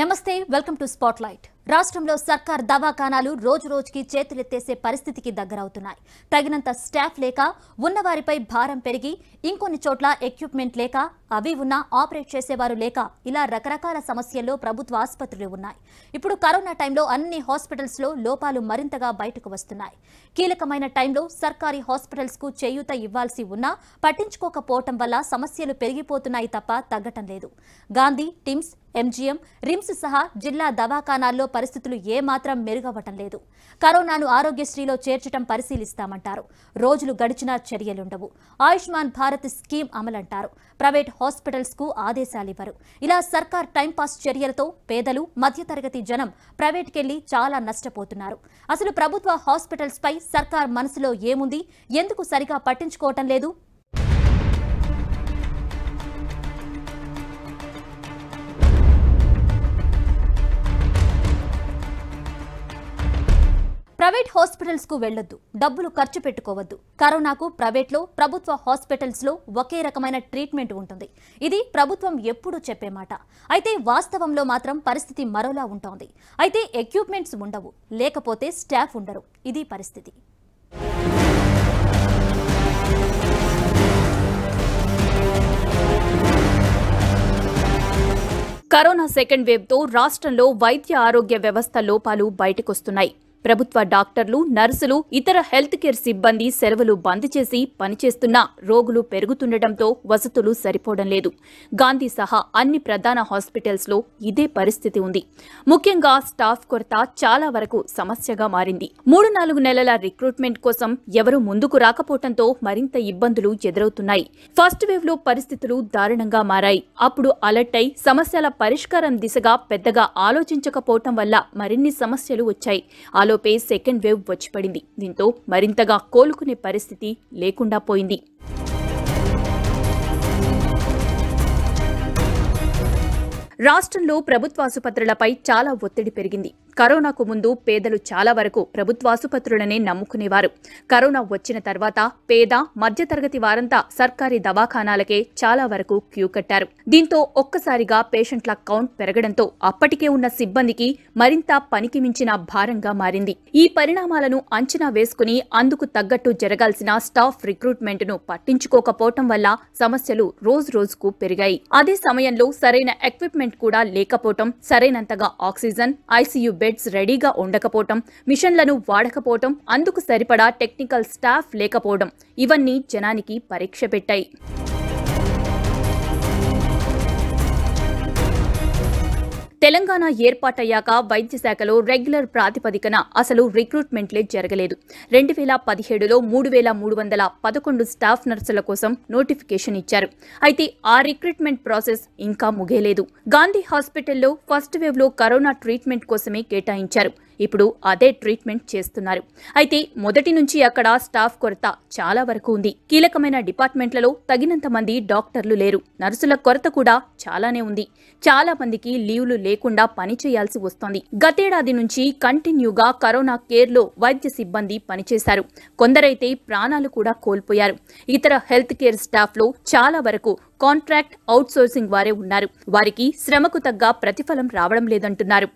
నమస్తే welcome to spot light రాష్ట్రంలో సర్కార్ దవాఖానాలు రోజు రోజుకి చేతులెత్తేసే పరిస్థితికి దగ్గరవుతున్నాయి తగినంత స్టాఫ్ లేక ఉన్నవారిపై భారం పెరిగి ఇంకొన్ని చోట్ల ఎక్విప్మెంట్ లేక అవి ఉన్నా ఆపరేట్ చేసేవారు లేక ఇలా రకరకాల సమస్యల్లో ప్రభుత్వ ఆసుపత్రులు ఉన్నాయి ఇప్పుడు కరోనా టైంలో అన్ని హాస్పిటల్స్లో లోపాలు మరింతగా బయటకు వస్తున్నాయి కీలకమైన టైంలో సర్కారీ హాస్పిటల్స్కు చేయూత ఇవ్వాల్సి ఉన్నా పట్టించుకోకపోవటం వల్ల సమస్యలు పెరిగిపోతున్నాయి తప్ప తగ్గటం లేదు గాంధీ టిమ్స్ ఎంజీఎం రిమ్స్ సహా జిల్లా దవాఖానాల్లో పరిస్థితులు ఏమాత్రం మెరుగవ్వటం లేదు కరోనాను ఆరోగ్యశ్రీలో చేర్చడం పరిశీలిస్తామంటారు రోజులు గడిచినా చర్యలుండవు ఆయుష్మాన్ భారత్ స్కీమ్ అమలంటారు ప్రైవేట్ హాస్పిటల్స్కు ఆదేశాలివ్వరు ఇలా సర్కార్ టైంపాస్ చర్యలతో పేదలు మధ్యతరగతి జనం ప్రైవేట్కెళ్లి చాలా నష్టపోతున్నారు అసలు ప్రభుత్వ హాస్పిటల్స్పై సర్కార్ మనసులో ఏముంది ఎందుకు సరిగా పట్టించుకోవటం లేదు ప్రైవేట్ హాస్పిటల్స్ కు వెళ్లొద్దు డబ్బులు ఖర్చు పెట్టుకోవద్దు కరోనాకు ప్రైవేట్ లో ప్రభుత్వ హాస్పిటల్స్ లో ఒకే రకమైన ట్రీట్మెంట్ ఉంటుంది ఇది ప్రభుత్వం ఎప్పుడూ చెప్పే మాట అయితే వాస్తవంలో మాత్రం పరిస్థితి మరోలా ఉంటుంది అయితే ఎక్విప్మెంట్స్ ఉండవు లేకపోతే స్టాఫ్ ఉండరు ఇది పరిస్థితి కరోనా సెకండ్ వేవ్తో రాష్ట్రంలో వైద్య ఆరోగ్య వ్యవస్థ లోపాలు బయటకొస్తున్నాయి ప్రభుత్వ డాక్టర్లు నర్సులు ఇతర హెల్త్ కేర్ సిబ్బంది సెలవులు బంద్ చేసి పనిచేస్తున్నా రోగులు పెరుగుతుండటంతో వసతులు సరిపోవడం లేదు గాంధీ సహా అన్ని ప్రధాన హాస్పిటల్స్లో ఇదే పరిస్థితి ఉంది ముఖ్యంగా స్టాఫ్ కొరత చాలా వరకు సమస్యగా మారింది మూడు నాలుగు నెలల రిక్రూట్మెంట్ కోసం ఎవరూ ముందుకు రాకపోవడంతో మరింత ఇబ్బందులు ఎదురవుతున్నాయి ఫస్ట్ వేవ్ లో పరిస్థితులు దారుణంగా మారాయి అప్పుడు అలర్ట్ అయి సమస్యల పరిష్కారం దిశగా పెద్దగా ఆలోచించకపోవటం వల్ల మరిన్ని సమస్యలు వచ్చాయి ఆలోపే సెకండ్ వేవ్ వచ్చిపడింది దీంతో మరింతగా కోలుకునే పరిస్థితి లేకుండా పోయింది రాష్ట్రంలో ప్రభుత్వ ఆసుపత్రులపై చాలా ఒత్తిడి పెరిగింది కరోనాకు ముందు పేదలు చాలా వరకు ప్రభుత్వాసుపత్రులనే నమ్ముకునేవారు కరోనా వచ్చిన తర్వాత పేద మధ్యతరగతి వారంతా సర్కారీ దవాఖానాలకే చాలా వరకు క్యూ కట్టారు దీంతో ఒక్కసారిగా పేషెంట్ల కౌంట్ పెరగడంతో అప్పటికే ఉన్న సిబ్బందికి మరింత పనికి మించిన భారంగా మారింది ఈ పరిణామాలను అంచనా వేసుకుని అందుకు తగ్గట్టు జరగాల్సిన స్టాఫ్ రిక్రూట్మెంట్ ను పట్టించుకోకపోవటం వల్ల సమస్యలు రోజు రోజుకు పెరిగాయి అదే సమయంలో సరైన ఎక్విప్మెంట్ కూడా లేకపోవటం సరైనంతగా ఆక్సిజన్ ఐసీయూ బెడ్ బెడ్స్ రెడీగా ఉండకపోవటం మిషన్లను వాడకపోవటం అందుకు సరిపడా టెక్నికల్ స్టాఫ్ లేకపోవడం ఇవన్నీ జనానికి పరీక్ష పెట్టాయి తెలంగాణ ఏర్పాటయ్యాక వైద్య శాఖలో రెగ్యులర్ ప్రాతిపదికన అసలు రిక్రూట్మెంట్లే జరగలేదు రెండు వేల పదిహేడులో మూడు వేల మూడు వందల పదకొండు స్టాఫ్ నర్సుల కోసం నోటిఫికేషన్ ఇచ్చారు అయితే ఆ రిక్రూట్మెంట్ ప్రాసెస్ ఇంకా ముగియలేదు గాంధీ హాస్పిటల్లో ఫస్ట్ వేవ్లో కరోనా ట్రీట్మెంట్ కోసమే కేటాయించారు ఇప్పుడు అదే ట్రీట్మెంట్ చేస్తున్నారు అయితే మొదటి నుంచి అక్కడ స్టాఫ్ కొరత చాలా వరకు ఉంది కీలకమైన డిపార్ట్మెంట్లలో తగినంత మంది డాక్టర్లు లేరు నర్సుల కొరత కూడా చాలానే ఉంది చాలా మందికి లీవ్లు లేకుండా పని చేయాల్సి వస్తోంది గతేడాది నుంచి కంటిన్యూగా కరోనా కేర్లో వైద్య సిబ్బంది పనిచేశారు కొందరైతే ప్రాణాలు కూడా కోల్పోయారు ఇతర హెల్త్ కేర్ స్టాఫ్లో చాలా వరకు కాంట్రాక్ట్ అవుట్సోర్సింగ్ వారే ఉన్నారు వారికి శ్రమకు తగ్గ ప్రతిఫలం రావడం లేదంటున్నారు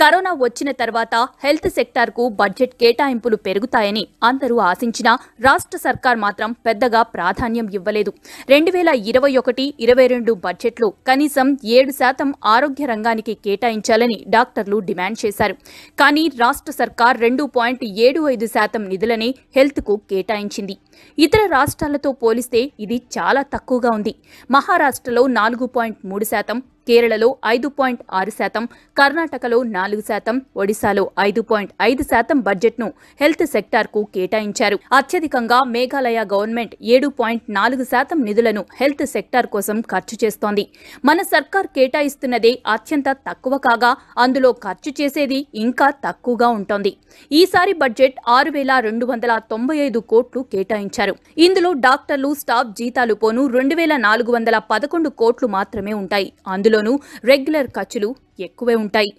కరోనా వచ్చిన తర్వాత హెల్త్ సెక్టార్కు బడ్జెట్ కేటాయింపులు పెరుగుతాయని అందరూ ఆశించినా రాష్ట్ర సర్కార్ మాత్రం పెద్దగా ప్రాధాన్యం ఇవ్వలేదు రెండు వేల ఇరవై ఒకటి ఇరవై రెండు బడ్జెట్లో కనీసం ఏడు శాతం ఆరోగ్య రంగానికి కేటాయించాలని డాక్టర్లు డిమాండ్ చేశారు కానీ రాష్ట్ర సర్కార్ రెండు పాయింట్ ఏడు ఐదు శాతం నిధులనే హెల్త్కు కేటాయించింది ఇతర రాష్ట్రాలతో పోలిస్తే ఇది చాలా తక్కువగా ఉంది మహారాష్ట్రలో నాలుగు పాయింట్ మూడు శాతం కేరళలో ఐదు పాయింట్ ఆరు శాతం కర్ణాటకలో నాలుగు శాతం ఒడిశాలో ఐదు పాయింట్ ఐదు శాతం బడ్జెట్ను హెల్త్ సెక్టార్కు కేటాయించారు అత్యధికంగా మేఘాలయ గవర్నమెంట్ ఏడు పాయింట్ నాలుగు శాతం నిధులను హెల్త్ సెక్టార్ కోసం ఖర్చు చేస్తోంది మన సర్కార్ కేటాయిస్తున్నదే అత్యంత తక్కువ కాగా అందులో ఖర్చు చేసేది ఇంకా తక్కువగా ఉంటోంది ఈసారి బడ్జెట్ ఆరు వేల రెండు వందల తొంభై ఐదు కోట్లు కేటాయించారు ఇందులో డాక్టర్లు స్టాఫ్ జీతాలు పోను రెండు వేల నాలుగు వందల పదకొండు కోట్లు మాత్రమే ఉంటాయి అందులో విషయంలోనూ రెగ్యులర్ ఖర్చులు ఎక్కువే ఉంటాయి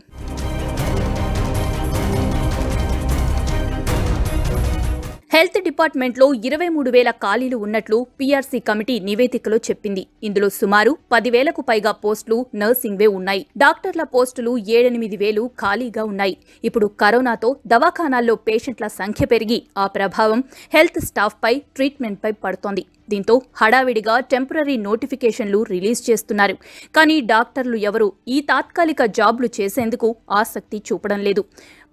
హెల్త్ డిపార్ట్మెంట్లో ఇరవై మూడు వేల ఖాళీలు ఉన్నట్లు పీఆర్సీ కమిటీ నివేదికలో చెప్పింది ఇందులో సుమారు పదివేలకు పైగా పోస్టులు నర్సింగ్వే ఉన్నాయి డాక్టర్ల పోస్టులు ఏడెనిమిది వేలు ఖాళీగా ఉన్నాయి ఇప్పుడు కరోనాతో దవాఖానాల్లో పేషెంట్ల సంఖ్య పెరిగి ఆ ప్రభావం హెల్త్ స్టాఫ్పై ట్రీట్మెంట్పై పడుతోంది దీంతో హడావిడిగా టెంపరీ నోటిఫికేషన్లు రిలీజ్ చేస్తున్నారు కానీ డాక్టర్లు ఎవరు ఈ తాత్కాలిక జాబ్లు చేసేందుకు ఆసక్తి చూపడం లేదు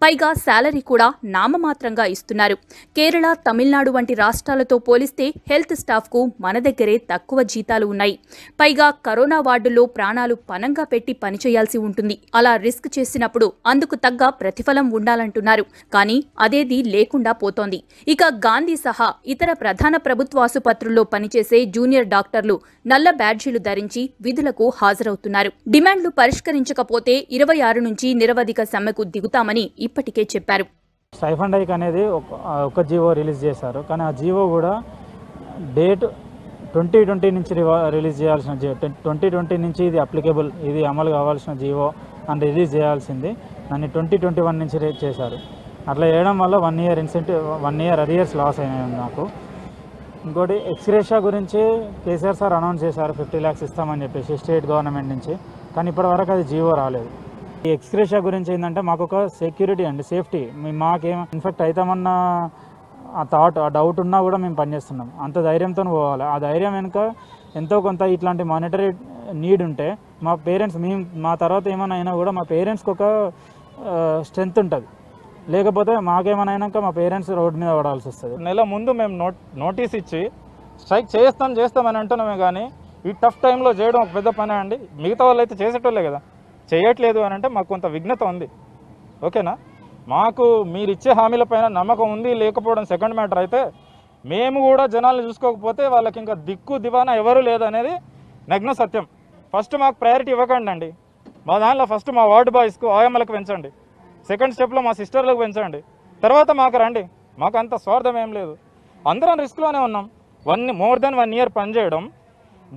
పైగా శాలరీ కూడా నామమాత్రంగా ఇస్తున్నారు కేరళ తమిళనాడు వంటి రాష్ట్రాలతో పోలిస్తే హెల్త్ స్టాఫ్కు మన దగ్గరే తక్కువ జీతాలు ఉన్నాయి పైగా కరోనా వార్డుల్లో ప్రాణాలు పనంగా పెట్టి పనిచేయాల్సి ఉంటుంది అలా రిస్క్ చేసినప్పుడు అందుకు తగ్గ ప్రతిఫలం ఉండాలంటున్నారు కానీ అదేది లేకుండా పోతోంది ఇక గాంధీ సహా ఇతర ప్రధాన ప్రభుత్వ ఆసుపత్రుల్లో పనిచేసే జూనియర్ డాక్టర్లు నల్ల బ్యాడ్జీలు ధరించి విధులకు హాజరవుతున్నారు డిమాండ్లు పరిష్కరించకపోతే ఇరవై ఆరు నుంచి నిరవధిక సమ్మెకు దిగుతామని ఇప్పటికే చెప్పారు స్టైఫండ్ అనేది ఒక జీవో రిలీజ్ చేశారు కానీ ఆ జీవో కూడా డేట్ ట్వంటీ ట్వంటీ నుంచి రిలీజ్ చేయాల్సిన ట్వంటీ ట్వంటీ నుంచి ఇది అప్లికేబుల్ ఇది అమలు కావాల్సిన జీవో అని రిలీజ్ చేయాల్సింది దాన్ని ట్వంటీ ట్వంటీ వన్ నుంచి చేశారు అట్లా చేయడం వల్ల one year incentive one year arrears loss అయినాయి నాకు ఇంకోటి ఎక్స్రేషా గురించి కేసీఆర్ సార్ అనౌన్స్ చేశారు ఫిఫ్టీ ల్యాక్స్ ఇస్తామని చెప్పేసి స్టేట్ గవర్నమెంట్ నుంచి కానీ ఇప్పటివరకు అది జీవో రాలేదు ఈ ఎక్స్క్రేషా గురించి ఏంటంటే మాకు ఒక సెక్యూరిటీ అండి సేఫ్టీ మాకేం ఇన్ఫెక్ట్ అవుతామన్న ఆ థాట్ ఆ డౌట్ ఉన్నా కూడా మేము పనిచేస్తున్నాం అంత ధైర్యంతో పోవాలి ఆ ధైర్యం వెనుక ఎంతో కొంత ఇట్లాంటి మానిటరీ నీడ్ ఉంటే మా పేరెంట్స్ మేము మా తర్వాత ఏమైనా అయినా కూడా మా పేరెంట్స్కి ఒక స్ట్రెంగ్త్ ఉంటుంది లేకపోతే మాకేమైనాక మా పేరెంట్స్ రోడ్డు మీద పడాల్సి వస్తుంది నెల ముందు మేము నోటీస్ ఇచ్చి స్ట్రైక్ చేస్తాం చేస్తామని అంటున్నామే కానీ ఈ టఫ్ టైంలో చేయడం ఒక పెద్ద పనే అండి మిగతా వాళ్ళు అయితే చేసేటోళ్ళే కదా చేయట్లేదు అని అంటే మాకు కొంత విఘ్నత ఉంది ఓకేనా మాకు మీరు ఇచ్చే పైన నమ్మకం ఉంది లేకపోవడం సెకండ్ మ్యాటర్ అయితే మేము కూడా జనాలను చూసుకోకపోతే వాళ్ళకి ఇంకా దిక్కు దివానా ఎవరు లేదనేది నగ్న సత్యం ఫస్ట్ మాకు ప్రయారిటీ ఇవ్వకండి అండి మా దానిలో ఫస్ట్ మా వార్డు బాయ్స్కు ఆయమ్మలకు పెంచండి సెకండ్ స్టెప్లో మా సిస్టర్లకు పెంచండి తర్వాత మాకు రండి మాకు అంత స్వార్థం ఏం లేదు అందరం రిస్క్లోనే ఉన్నాం one more than one year పనిచేయడం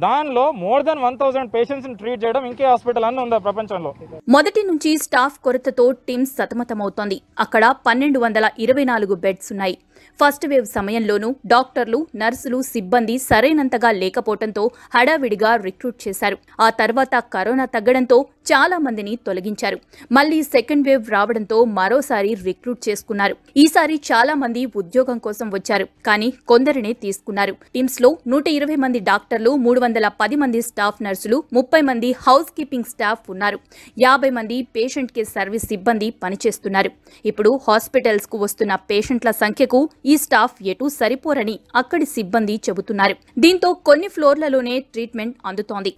దానిలో more than one thousand patients treat చేయడం ఇంకే హాస్పిటల్ అని ఉందా ప్రపంచంలో మొదటి నుంచి స్టాఫ్ కొరతతో టీమ్ సతమతమవుతోంది అక్కడ పన్నెండు వందల ఇరవై నాలుగు బెడ్స్ ఉన్నాయి ఫస్ట్ వేవ్ సమయంలోనూ డాక్టర్లు నర్సులు సిబ్బంది సరైనంతగా లేకపోవడంతో హడావిడిగా రిక్రూట్ చేశారు ఆ తర్వాత కరోనా తగ్గడంతో చాలా మందిని తొలగించారు మళ్లీ సెకండ్ వేవ్ రావడంతో మరోసారి రిక్రూట్ చేసుకున్నారు ఈసారి చాలా మంది ఉద్యోగం కోసం వచ్చారు కానీ కొందరినే తీసుకున్నారు టీమ్స్ లో నూట ఇరవై మంది డాక్టర్లు మూడు వందల పది మంది స్టాఫ్ నర్సులు ముప్పై మంది హౌస్ కీపింగ్ స్టాఫ్ ఉన్నారు యాభై మంది పేషెంట్ కేర్ సర్వీస్ సిబ్బంది పనిచేస్తున్నారు ఇప్పుడు హాస్పిటల్స్ కు వస్తున్న పేషెంట్ల సంఖ్యకు ఈ స్టాఫ్ ఎటు సరిపోరని అక్కడి సిబ్బంది చెబుతున్నారు దీంతో కొన్ని ఫ్లోర్లలోనే ట్రీట్మెంట్ అందుతోంది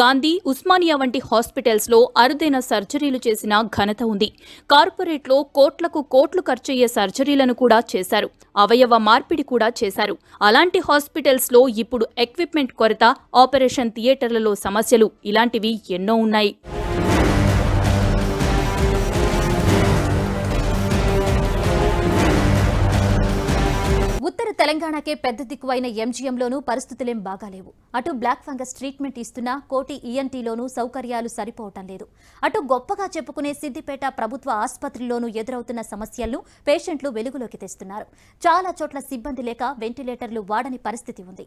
గాంధీ ఉస్మానియా వంటి హాస్పిటల్స్లో అరుదైన సర్జరీలు చేసిన ఘనత ఉంది కార్పొరేట్లో కోట్లకు కోట్లు ఖర్చయ్యే సర్జరీలను కూడా చేశారు అవయవ మార్పిడి కూడా చేశారు అలాంటి హాస్పిటల్స్లో ఇప్పుడు ఎక్విప్మెంట్ కొరత ఆపరేషన్ థియేటర్లలో సమస్యలు ఇలాంటివి ఎన్నో ఉన్నాయి ఉత్తర తెలంగాణకే పెద్ద దిక్కువైన ఎంజీఎంలోనూ పరిస్థితులేం బాగాలేవు అటు బ్లాక్ ఫంగస్ ట్రీట్మెంట్ ఇస్తున్నా కోటి ఈఎన్టీలోనూ సౌకర్యాలు సరిపోవటం లేదు అటు గొప్పగా చెప్పుకునే సిద్దిపేట ప్రభుత్వ ఆసుపత్రిలోనూ ఎదురవుతున్న సమస్యలను పేషెంట్లు వెలుగులోకి తెస్తున్నారు చాలా చోట్ల సిబ్బంది లేక వెంటిలేటర్లు వాడని పరిస్థితి ఉంది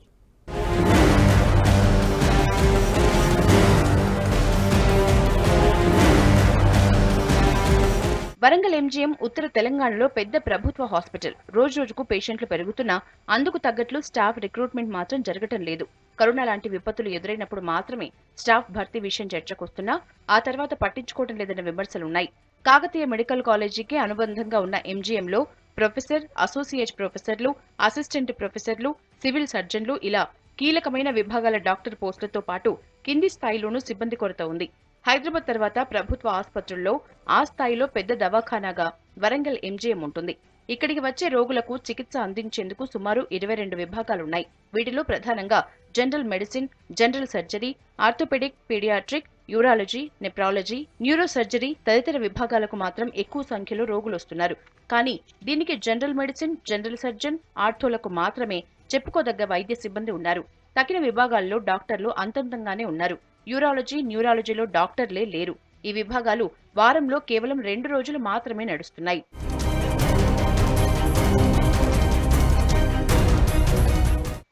వరంగల్ ఎంజీఎం ఉత్తర తెలంగాణలో పెద్ద ప్రభుత్వ హాస్పిటల్ రోజురోజుకు పేషెంట్లు పెరుగుతున్నా అందుకు తగ్గట్లు స్టాఫ్ రిక్రూట్మెంట్ మాత్రం జరగటం లేదు కరోనా లాంటి విపత్తులు ఎదురైనప్పుడు మాత్రమే స్టాఫ్ భర్తీ విషయం చర్చకొస్తున్నా ఆ తర్వాత పట్టించుకోవటం లేదన్న విమర్శలున్నాయి కాకతీయ మెడికల్ కాలేజీకి అనుబంధంగా ఉన్న ఎంజీఎంలో ప్రొఫెసర్ అసోసియేట్ ప్రొఫెసర్లు అసిస్టెంట్ ప్రొఫెసర్లు సివిల్ సర్జన్లు ఇలా కీలకమైన విభాగాల డాక్టర్ పోస్టులతో పాటు కింది స్థాయిలోనూ సిబ్బంది కొరత ఉంది హైదరాబాద్ తర్వాత ప్రభుత్వ ఆసుపత్రుల్లో ఆ స్థాయిలో పెద్ద దవాఖానాగా వరంగల్ ఎంజీఎం ఉంటుంది ఇక్కడికి వచ్చే రోగులకు చికిత్స అందించేందుకు సుమారు ఇరవై రెండు విభాగాలున్నాయి వీటిలో ప్రధానంగా general medicine general surgery orthopaedic paediatric urology nephrology neuro surgery తదితర విభాగాలకు మాత్రం ఎక్కువ సంఖ్యలో రోగులు వస్తున్నారు కానీ దీనికి జనరల్ మెడిసిన్ జనరల్ సర్జన్ ఆర్థోలకు మాత్రమే చెప్పుకోదగ్గ వైద్య సిబ్బంది ఉన్నారు తగిన విభాగాల్లో డాక్టర్లు అంతంతంగానే ఉన్నారు యూరాలజీ న్యూరాలజీలో డాక్టర్లే లేరు ఈ విభాగాలు వారంలో కేవలం రెండు రోజులు మాత్రమే నడుస్తున్నాయి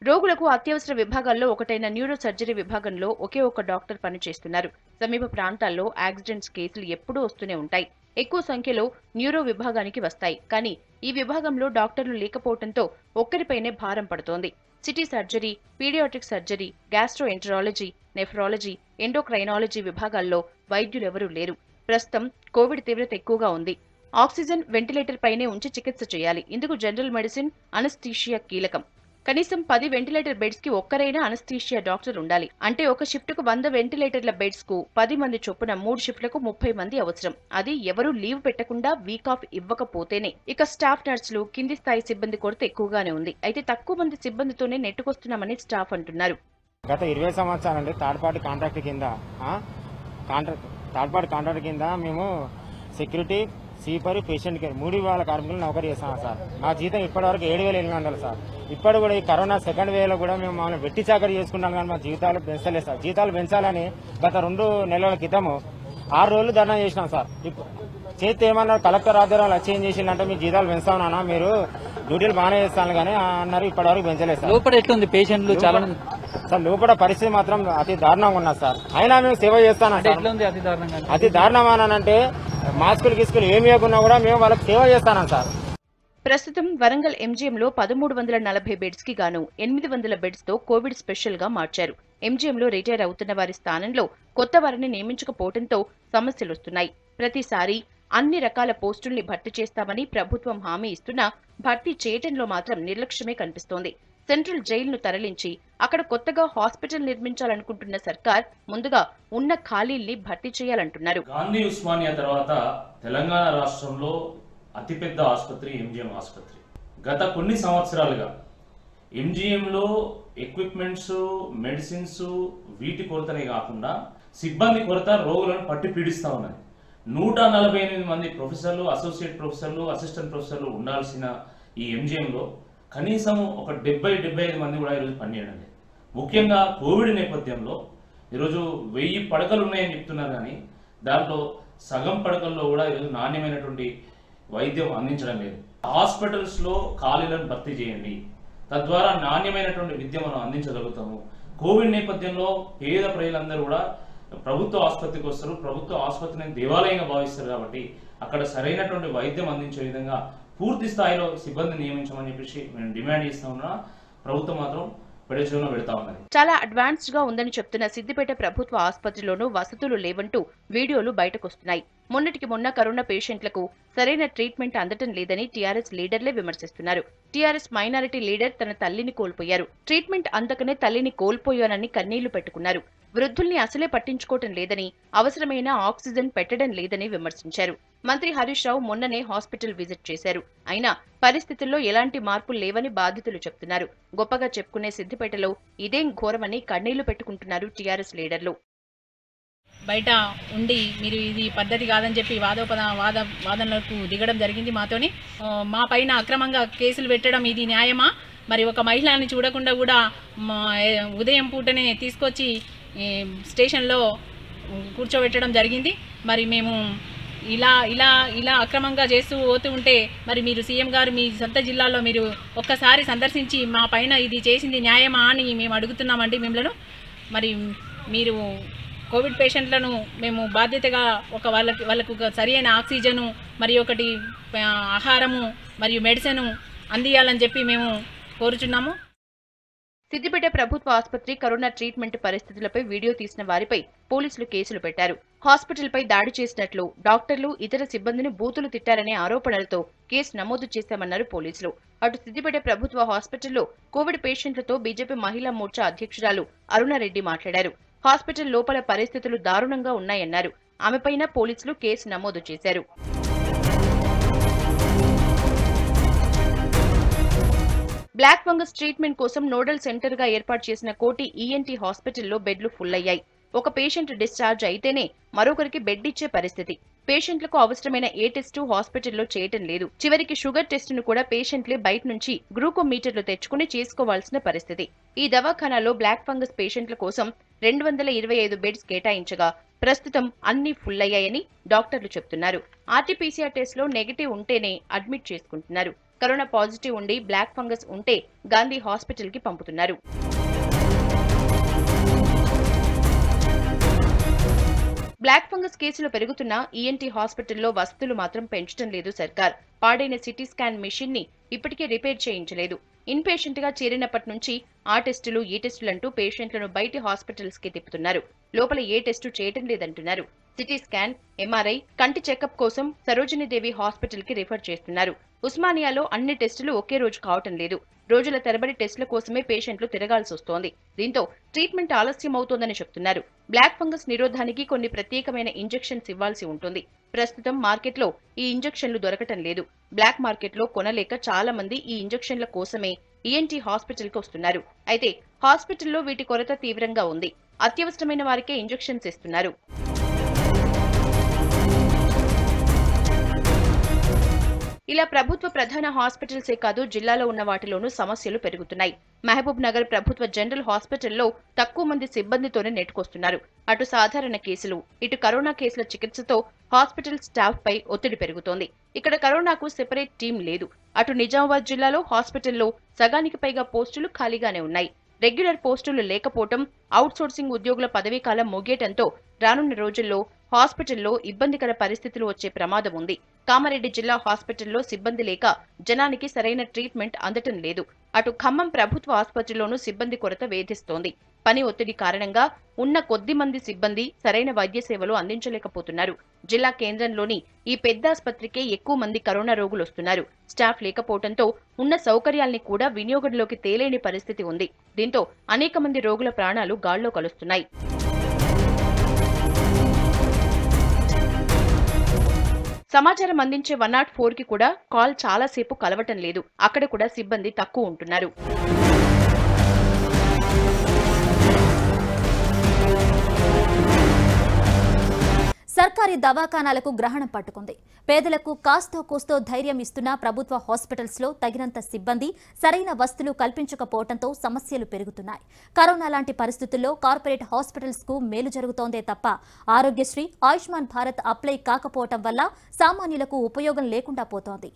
రోగులకు అత్యవసర విభాగాల్లో ఒకటైన న్యూరో సర్జరీ విభాగంలో ఒకే ఒక డాక్టర్ పనిచేస్తున్నారు సమీప ప్రాంతాల్లో యాక్సిడెంట్స్ కేసులు ఎప్పుడూ వస్తూనే ఉంటాయి ఎక్కువ సంఖ్యలో న్యూరో విభాగానికి వస్తాయి కానీ ఈ విభాగంలో డాక్టర్లు లేకపోవడంతో ఒక్కరిపైనే భారం పడుతోంది CT surgery paediatric surgery enterology nephrology endocrinology విభాగాల్లో వైద్యులెవరూ లేరు ప్రస్తుతం కోవిడ్ తీవ్రత ఎక్కువగా ఉంది ఆక్సిజన్ వెంటిలేటర్ పైనే ఉంచి చికిత్స చేయాలి ఇందుకు జనరల్ మెడిసిన్ అనస్థీషియా కీలకం కనీసం పది వెంటిలేటర్ బెడ్స్ కి ఒక్కరైనా అనస్థీషియా డాక్టర్ ఉండాలి అంటే ఒక షిఫ్ట్ కు వంద వెంటిలేటర్ల బెడ్స్ కు పది మంది చొప్పున మూడు షిఫ్ట్లకు ముప్పై మంది అవసరం అది ఎవరూ లీవ్ పెట్టకుండా వీక్ ఆఫ్ ఇవ్వకపోతేనే ఇక స్టాఫ్ నర్సులు కింది స్థాయి సిబ్బంది కొరత ఎక్కువగానే ఉంది అయితే తక్కువ మంది సిబ్బందితోనే నెట్టుకొస్తున్నామని స్టాఫ్ అంటున్నారు గత ఇరవై సంవత్సరాలు అండి థర్డ్ పార్టీ కాంట్రాక్ట్ కింద కాంట్రాక్ట్ థర్డ్ పార్టీ కాంట్రాక్ట్ కింద మేము సెక్యూరిటీ సీపర్ పేషెంట్ కేర్ మూడు వేల కార్మికులు నౌకరీ చేస్తున్నాం సార్ మా జీతం ఇప్పటివరకు ఏడు వేల ఎనిమిది వందలు సార్ ఇప్పుడు కూడా ఈ కరోనా సెకండ్ లో కూడా మేము మమ్మల్ని వెట్టి చాకరీ చేసుకుంటాం కానీ మా జీతాలు పెంచలేదు సార్ జీతాలు పెంచాలని గత రెండు నెలల క్రితము ఆరు రోజులు ధర్నా చేసినాం సార్ చేస్తే ఏమన్నారు కలెక్టర్ ఆధ్వర్యంలో వచ్చి చేసిందంటే మీ జీతాలు పెంచామన్నా మీరు డ్యూటీలు బాగానే చేస్తాను కానీ అన్నారు ఇప్పటివరకు పెంచలేదు సార్ ఎట్లుంది పేషెంట్లు చాలా సార్ లోపల పరిస్థితి మాత్రం అతి దారుణంగా ఉన్నా సార్ అయినా మేము సేవ చేస్తాను అతి దారుణంగా అతి దారుణం మాస్కులు తీసుకుని ఏమి ఇవ్వకున్నా కూడా మేము వాళ్ళకి సేవ చేస్తానం సార్ ప్రస్తుతం వరంగల్ ఎంజీఎంలో పదమూడు వందల నలభై బెడ్స్ కి గాను ఎనిమిది వందల బెడ్స్ తో కోవిడ్ స్పెషల్ గా మార్చారు ఎంజీఎంలో రిటైర్ అవుతున్న వారి స్థానంలో కొత్త వారిని నియమించకపోవడంతో సమస్యలొస్తున్నాయి ప్రతిసారి అన్ని రకాల పోస్టుల్ని భర్తీ చేస్తామని ప్రభుత్వం హామీ ఇస్తున్నా భర్తీ చేయటంలో మాత్రం నిర్లక్ష్యమే కనిపిస్తోంది సెంట్రల్ జైలును తరలించి అక్కడ కొత్తగా హాస్పిటల్ నిర్మించాలనుకుంటున్న సర్కార్ ముందుగా ఉన్న ఖాళీల్ని భర్తీ చేయాలంటున్నారు గాంధీ ఉస్మానియా తర్వాత తెలంగాణ రాష్ట్రంలో అతిపెద్ద ఆసుపత్రి ఎంజిఎం ఆసుపత్రి గత కొన్ని సంవత్సరాలుగా ఎంజిఎంలో ఎక్విప్మెంట్స్ మెడిసిన్స్ వీటి కొరతనే కాకుండా సిబ్బంది కొరత రోగులను పట్టి పీడిస్తూ ఉన్నది నూట నలభై ఎనిమిది మంది ప్రొఫెసర్లు అసోసియేట్ ప్రొఫెసర్లు అసిస్టెంట్ ప్రొఫెసర్లు ఉండాల్సిన ఈ ఎంజిఎంలో కనీసం ఒక డెబ్బై డెబ్బై ఐదు మంది కూడా ఈరోజు పనిచేయడం లేదు ముఖ్యంగా కోవిడ్ నేపథ్యంలో ఈరోజు వెయ్యి పడకలు ఉన్నాయని చెప్తున్నారు కానీ దాంట్లో సగం పడకల్లో కూడా ఈరోజు నాణ్యమైనటువంటి వైద్యం అందించడం లేదు హాస్పిటల్స్లో ఖాళీలను భర్తీ చేయండి తద్వారా నాణ్యమైనటువంటి విద్య మనం అందించగలుగుతాము కోవిడ్ నేపథ్యంలో పేద ప్రజలందరూ కూడా ప్రభుత్వ ఆసుపత్రికి వస్తారు ప్రభుత్వ ఆసుపత్రిని దేవాలయంగా భావిస్తారు కాబట్టి అక్కడ సరైనటువంటి వైద్యం అందించే విధంగా పూర్తి స్థాయిలో సిబ్బంది నియమించమని చెప్పేసి మేము డిమాండ్ చేస్తూ ఉన్నా ప్రభుత్వం మాత్రం చాలా అడ్వాన్స్డ్ గా ఉందని చెప్తున్న సిద్దిపేట ప్రభుత్వ ఆసుపత్రిలోనూ వసతులు లేవంటూ వీడియోలు బయటకొస్తున్నాయి మొన్నటికి మొన్న కరోనా పేషెంట్లకు సరైన ట్రీట్మెంట్ అందటం లేదని టీఆర్ఎస్ లీడర్లే విమర్శిస్తున్నారు టీఆర్ఎస్ మైనారిటీ లీడర్ తన తల్లిని కోల్పోయారు ట్రీట్మెంట్ అందకనే తల్లిని కోల్పోయానని కన్నీళ్లు పెట్టుకున్నారు వృద్ధుల్ని అసలే పట్టించుకోవటం లేదని అవసరమైన ఆక్సిజన్ పెట్టడం లేదని విమర్శించారు మంత్రి హరీష్ రావు మొన్ననే హాస్పిటల్ విజిట్ చేశారు అయినా పరిస్థితుల్లో ఎలాంటి మార్పులు లేవని బాధితులు చెప్తున్నారు గొప్పగా చెప్పుకునే సిద్దిపేటలో ఇదేం ఘోరమని కన్నీళ్లు పెట్టుకుంటున్నారు టీఆర్ఎస్ లీడర్లు బయట ఉండి మీరు ఇది పద్ధతి కాదని చెప్పి వాదోపద వాద వాదనలకు దిగడం జరిగింది మాతోని మా పైన అక్రమంగా కేసులు పెట్టడం ఇది న్యాయమా మరి ఒక మహిళని చూడకుండా కూడా ఉదయం పూటనే తీసుకొచ్చి స్టేషన్లో కూర్చోబెట్టడం జరిగింది మరి మేము ఇలా ఇలా ఇలా అక్రమంగా చేస్తూ పోతూ ఉంటే మరి మీరు సీఎం గారు మీ సొంత జిల్లాలో మీరు ఒక్కసారి సందర్శించి మా పైన ఇది చేసింది న్యాయమా అని మేము అడుగుతున్నామండి మిమ్మల్ని మరి మీరు కోవిడ్ పేషెంట్లను మేము బాధ్యతగా ఒక వాళ్ళకి వాళ్ళకు సరి అయిన ఆక్సిజను మరి ఒకటి ఆహారము మరియు మెడిసిన్ అందియాలని చెప్పి మేము కోరుచున్నాము సిద్దిపేట ప్రభుత్వ ఆసుపత్రి కరోనా ట్రీట్మెంట్ పరిస్థితులపై వీడియో తీసిన వారిపై పోలీసులు కేసులు పెట్టారు హాస్పిటల్పై దాడి చేసినట్లు డాక్టర్లు ఇతర సిబ్బందిని బూతులు తిట్టారనే ఆరోపణలతో కేసు నమోదు చేశామన్నారు పోలీసులు అటు సిద్దిపేట ప్రభుత్వ హాస్పిటల్లో కోవిడ్ పేషెంట్లతో బీజేపీ మహిళా మోర్చా అధ్యక్షురాలు అరుణారెడ్డి మాట్లాడారు హాస్పిటల్ లోపల పరిస్థితులు దారుణంగా ఉన్నాయన్నారు ఆమెపైన పోలీసులు కేసు నమోదు చేశారు బ్లాక్ ఫంగస్ ట్రీట్మెంట్ కోసం నోడల్ సెంటర్ గా ఏర్పాటు చేసిన కోటి ఈఎన్టీ e హాస్పిటల్లో బెడ్లు ఫుల్ అయ్యాయి ఒక పేషెంట్ డిశ్చార్జ్ అయితేనే మరొకరికి బెడ్ ఇచ్చే పరిస్థితి పేషెంట్లకు అవసరమైన ఏ టెస్టు హాస్పిటల్లో చేయటం లేదు చివరికి షుగర్ టెస్టును కూడా పేషెంట్లే బయట నుంచి గ్లూకోమీటర్లు తెచ్చుకుని చేసుకోవాల్సిన పరిస్థితి ఈ దవాఖానాలో బ్లాక్ ఫంగస్ పేషెంట్ల కోసం రెండు వందల ఇరవై ఐదు బెడ్స్ కేటాయించగా ప్రస్తుతం అన్ని ఫుల్ అయ్యాయని డాక్టర్లు చెప్తున్నారు ఆర్టీపీసీఆర్ టెస్ట్ లో నెగిటివ్ ఉంటేనే అడ్మిట్ చేసుకుంటున్నారు కరోనా పాజిటివ్ ఉండి బ్లాక్ ఫంగస్ ఉంటే గాంధీ హాస్పిటల్ కి పంపుతున్నారు బ్లాక్ ఫంగస్ కేసులు పెరుగుతున్న ఈఎన్టీ హాస్పిటల్లో వసతులు మాత్రం పెంచడం లేదు సర్కార్ పాడైన సిటీ స్కాన్ మెషిన్ ని ఇప్పటికే రిపేర్ చేయించలేదు ఇన్పేషెంట్గా చేరినప్పటి నుంచి ఆ టెస్టులు ఈ టెస్టులంటూ పేషెంట్లను బయటి హాస్పిటల్స్కి తిప్పుతున్నారు లోపల ఏ టెస్టు చేయటం లేదంటున్నారు సిటీ స్కాన్ ఎంఆర్ఐ కంటి చెకప్ కోసం సరోజినీదేవి హాస్పిటల్కి రిఫర్ చేస్తున్నారు ఉస్మానియాలో అన్ని టెస్టులు ఒకే రోజు కావటం లేదు రోజుల తరబడి టెస్టుల కోసమే పేషెంట్లు తిరగాల్సి వస్తోంది దీంతో ట్రీట్మెంట్ ఆలస్యం అవుతోందని చెప్తున్నారు బ్లాక్ ఫంగస్ నిరోధానికి కొన్ని ప్రత్యేకమైన ఇంజెక్షన్స్ ఇవ్వాల్సి ఉంటుంది ప్రస్తుతం మార్కెట్లో ఈ ఇంజెక్షన్లు దొరకటం లేదు బ్లాక్ మార్కెట్లో కొనలేక చాలా మంది ఈ ఇంజెక్షన్ల కోసమే ఈఎన్టీ e హాస్పిటల్కి వస్తున్నారు అయితే హాస్పిటల్లో వీటి కొరత తీవ్రంగా ఉంది అత్యవసరమైన వారికే ఇంజెక్షన్స్ ఇస్తున్నారు ఇలా ప్రభుత్వ ప్రధాన హాస్పిటల్సే కాదు జిల్లాలో ఉన్న వాటిలోనూ సమస్యలు పెరుగుతున్నాయి మహబూబ్ నగర్ ప్రభుత్వ జనరల్ హాస్పిటల్లో తక్కువ మంది సిబ్బందితోనే నెట్టుకొస్తున్నారు అటు సాధారణ కేసులు ఇటు కరోనా కేసుల చికిత్సతో హాస్పిటల్ స్టాఫ్ పై ఒత్తిడి పెరుగుతోంది ఇక్కడ కరోనాకు సెపరేట్ టీం లేదు అటు నిజామాబాద్ జిల్లాలో హాస్పిటల్లో సగానికి పైగా పోస్టులు ఖాళీగానే ఉన్నాయి రెగ్యులర్ పోస్టులు లేకపోవటం అవుట్సోర్సింగ్ ఉద్యోగుల పదవీకాలం ముగియటంతో రానున్న రోజుల్లో హాస్పిటల్లో ఇబ్బందికర పరిస్థితులు వచ్చే ప్రమాదం ఉంది కామారెడ్డి జిల్లా హాస్పిటల్లో సిబ్బంది లేక జనానికి సరైన ట్రీట్మెంట్ అందటం లేదు అటు ఖమ్మం ప్రభుత్వ ఆసుపత్రిలోనూ సిబ్బంది కొరత వేధిస్తోంది పని ఒత్తిడి కారణంగా ఉన్న కొద్ది మంది సిబ్బంది సరైన వైద్య సేవలు అందించలేకపోతున్నారు జిల్లా కేంద్రంలోని ఈ పెద్ద ఆసుపత్రికే ఎక్కువ మంది కరోనా రోగులు వస్తున్నారు స్టాఫ్ లేకపోవడంతో ఉన్న సౌకర్యాల్ని కూడా వినియోగంలోకి తేలేని పరిస్థితి ఉంది దీంతో అనేక మంది రోగుల ప్రాణాలు గాల్లో కలుస్తున్నాయి సమాచారం అందించే వన్ నాట్ ఫోర్ కి కూడా కాల్ చాలాసేపు కలవటం లేదు అక్కడ కూడా సిబ్బంది తక్కువ ఉంటున్నారు సర్కారీ దవాఖానాలకు గ్రహణం పట్టుకుంది పేదలకు కాస్తో కూస్తో ధైర్యం ఇస్తున్న ప్రభుత్వ హాస్పిటల్స్లో తగినంత సిబ్బంది సరైన వస్తువులు కల్పించకపోవడంతో సమస్యలు పెరుగుతున్నాయి కరోనా లాంటి పరిస్థితుల్లో కార్పొరేట్ హాస్పిటల్స్కు మేలు జరుగుతోందే తప్ప ఆరోగ్యశ్రీ ఆయుష్మాన్ భారత్ అప్లై కాకపోవటం వల్ల సామాన్యులకు ఉపయోగం లేకుండా పోతోంది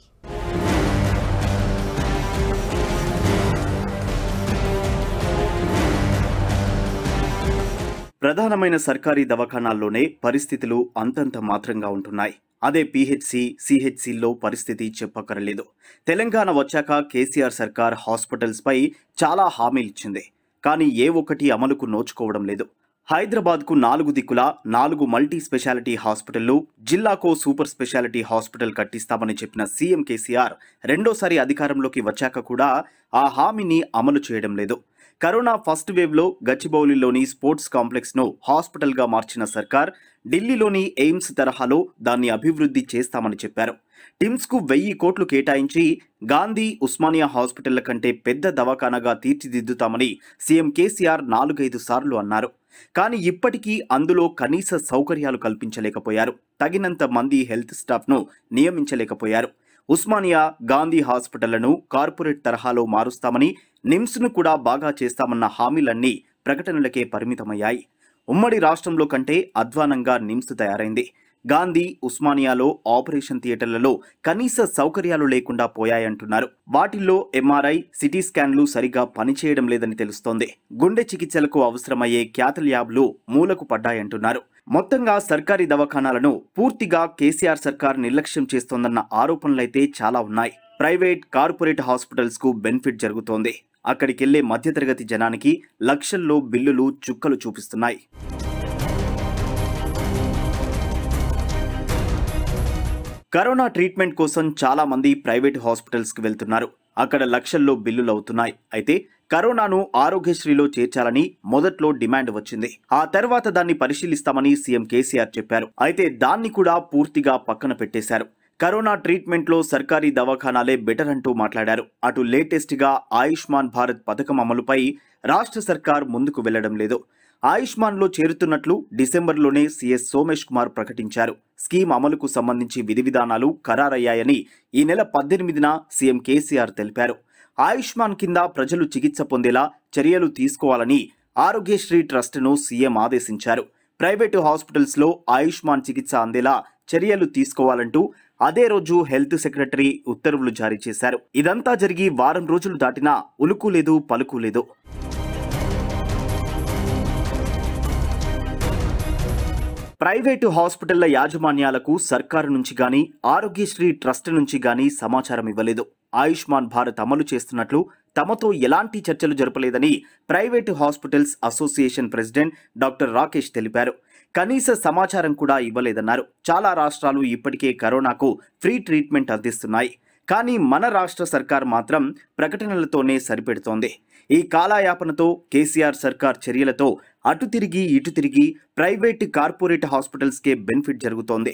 ప్రధానమైన సర్కారీ దవాఖానాల్లోనే పరిస్థితులు అంతంత మాత్రంగా ఉంటున్నాయి అదే పీహెచ్సి సిహెచ్సిల్లో పరిస్థితి చెప్పక్కరలేదు తెలంగాణ వచ్చాక కేసీఆర్ సర్కార్ హాస్పిటల్స్పై చాలా హామీ ఇచ్చింది కానీ ఏ ఒక్కటి అమలుకు నోచుకోవడం లేదు హైదరాబాద్కు నాలుగు దిక్కుల నాలుగు మల్టీ స్పెషాలిటీ హాస్పిటల్లు జిల్లాకో సూపర్ స్పెషాలిటీ హాస్పిటల్ కట్టిస్తామని చెప్పిన సీఎం కేసీఆర్ రెండోసారి అధికారంలోకి వచ్చాక కూడా ఆ హామీని అమలు చేయడం లేదు కరోనా ఫస్ట్ వేవ్లో గచ్చిబౌలిలోని స్పోర్ట్స్ కాంప్లెక్స్ను హాస్పిటల్గా మార్చిన సర్కార్ ఢిల్లీలోని ఎయిమ్స్ తరహాలో దాన్ని అభివృద్ధి చేస్తామని చెప్పారు టిమ్స్కు వెయ్యి కోట్లు కేటాయించి గాంధీ ఉస్మానియా హాస్పిటల్ కంటే పెద్ద దవాఖానగా తీర్చిదిద్దుతామని సీఎం కేసీఆర్ నాలుగైదు సార్లు అన్నారు కానీ ఇప్పటికీ అందులో కనీస సౌకర్యాలు కల్పించలేకపోయారు తగినంత మంది హెల్త్ స్టాఫ్ను నియమించలేకపోయారు ఉస్మానియా గాంధీ హాస్పిటళ్లను కార్పొరేట్ తరహాలో మారుస్తామని నిమ్స్ను కూడా బాగా చేస్తామన్న హామీలన్నీ ప్రకటనలకే పరిమితమయ్యాయి ఉమ్మడి రాష్ట్రంలో కంటే అధ్వానంగా నిమ్స్ తయారైంది గాంధీ ఉస్మానియాలో ఆపరేషన్ థియేటర్లలో కనీస సౌకర్యాలు లేకుండా పోయాయంటున్నారు వాటిల్లో ఎంఆర్ఐ సిటీ స్కాన్లు సరిగా పనిచేయడం లేదని తెలుస్తోంది గుండె చికిత్సలకు అవసరమయ్యే క్యాథల్ ల్యాబ్లు మూలకు పడ్డాయంటున్నారు మొత్తంగా సర్కారీ దవాఖానాలను పూర్తిగా కేసీఆర్ సర్కార్ నిర్లక్ష్యం చేస్తోందన్న ఆరోపణలైతే చాలా ఉన్నాయి ప్రైవేట్ కార్పొరేట్ హాస్పిటల్స్కు బెనిఫిట్ జరుగుతోంది అక్కడికి వెళ్లే మధ్యతరగతి జనానికి లక్షల్లో బిల్లులు చుక్కలు చూపిస్తున్నాయి కరోనా ట్రీట్మెంట్ కోసం చాలామంది ప్రైవేట్ హాస్పిటల్స్కి వెళ్తున్నారు అక్కడ లక్షల్లో బిల్లులు అవుతున్నాయి అయితే కరోనాను ఆరోగ్యశ్రీలో చేర్చాలని మొదట్లో డిమాండ్ వచ్చింది ఆ తర్వాత దాన్ని పరిశీలిస్తామని సీఎం కేసీఆర్ చెప్పారు అయితే దాన్ని కూడా పూర్తిగా పక్కన పెట్టేశారు కరోనా ట్రీట్మెంట్లో సర్కారీ దవాఖానాలే బెటర్ అంటూ మాట్లాడారు అటు లేటెస్ట్గా ఆయుష్మాన్ భారత్ పథకం అమలుపై రాష్ట్ర సర్కార్ ముందుకు వెళ్లడం లేదు ఆయుష్మాన్లో చేరుతున్నట్లు డిసెంబర్లోనే సీఎస్ సోమేష్ కుమార్ ప్రకటించారు స్కీమ్ అమలుకు సంబంధించి విధి విధానాలు ఖరారయ్యాయని ఈ నెల పద్దెనిమిదిన సీఎం కేసీఆర్ తెలిపారు ఆయుష్మాన్ కింద ప్రజలు చికిత్స పొందేలా చర్యలు తీసుకోవాలని ఆరోగ్యశ్రీ ట్రస్టును సీఎం ఆదేశించారు ప్రైవేటు హాస్పిటల్స్లో ఆయుష్మాన్ చికిత్స అందేలా చర్యలు తీసుకోవాలంటూ అదే రోజు హెల్త్ సెక్రటరీ ఉత్తర్వులు జారీ చేశారు ఇదంతా జరిగి వారం రోజులు దాటినా ఉలుకు లేదు పలుకు లేదు ప్రైవేటు హాస్పిటళ్ల యాజమాన్యాలకు సర్కారు నుంచి గాని ఆరోగ్యశ్రీ ట్రస్ట్ నుంచి గాని సమాచారం ఇవ్వలేదు ఆయుష్మాన్ భారత్ అమలు చేస్తున్నట్లు తమతో ఎలాంటి చర్చలు జరపలేదని private hospitals association president doctor Rakesh తెలిపారు కనీస సమాచారం కూడా ఇవ్వలేదన్నారు చాలా రాష్ట్రాలు ఇప్పటికే కరోనాకు ఫ్రీ ట్రీట్మెంట్ అందిస్తున్నాయి కానీ మన రాష్ట్ర సర్కార్ మాత్రం ప్రకటనలతోనే సరిపెడుతోంది ఈ కాలయాపనతో కేసీఆర్ సర్కార్ చర్యలతో అటు తిరిగి ఇటు తిరిగి ప్రైవేట్ కార్పొరేట్ హాస్పిటల్స్కే బెనిఫిట్ జరుగుతోంది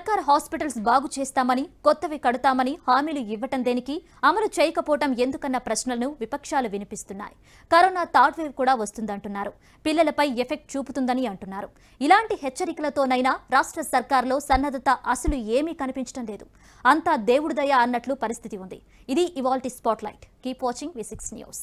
సర్కార్ హాస్పిటల్స్ బాగు చేస్తామని కొత్తవి కడతామని హామీలు ఇవ్వటం దేనికి అమలు చేయకపోవటం ఎందుకన్న ప్రశ్నలను విపక్షాలు వినిపిస్తున్నాయి కరోనా థర్డ్ వేవ్ కూడా వస్తుందంటున్నారు పిల్లలపై ఎఫెక్ట్ చూపుతుందని అంటున్నారు ఇలాంటి హెచ్చరికలతోనైనా రాష్ట్ర సర్కార్లో సన్నద్ధత అసలు ఏమీ కనిపించడం లేదు అంతా దయ అన్నట్లు పరిస్థితి ఉంది ఇది ఇవాల్టి spotlight keep watching V six news